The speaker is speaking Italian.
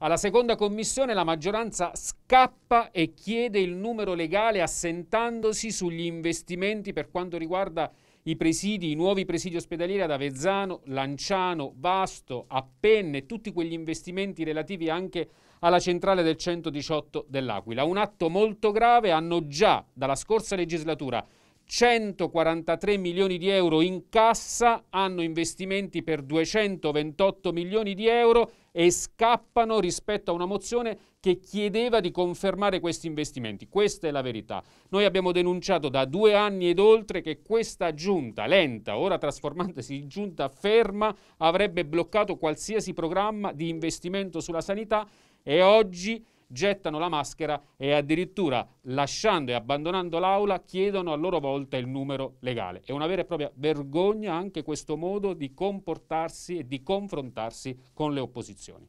Alla seconda commissione la maggioranza scappa e chiede il numero legale assentandosi sugli investimenti per quanto riguarda i presidi, i nuovi presidi ospedalieri ad Avezzano, Lanciano, Vasto, Appenne, tutti quegli investimenti relativi anche alla centrale del 118 dell'Aquila. Un atto molto grave, hanno già dalla scorsa legislatura 143 milioni di euro in cassa, hanno investimenti per 228 milioni di euro e scappano rispetto a una mozione che chiedeva di confermare questi investimenti. Questa è la verità. Noi abbiamo denunciato da due anni ed oltre che questa giunta lenta, ora trasformandosi in giunta ferma, avrebbe bloccato qualsiasi programma di investimento sulla sanità e oggi gettano la maschera e addirittura lasciando e abbandonando l'aula chiedono a loro volta il numero legale. È una vera e propria vergogna anche questo modo di comportarsi e di confrontarsi con le opposizioni.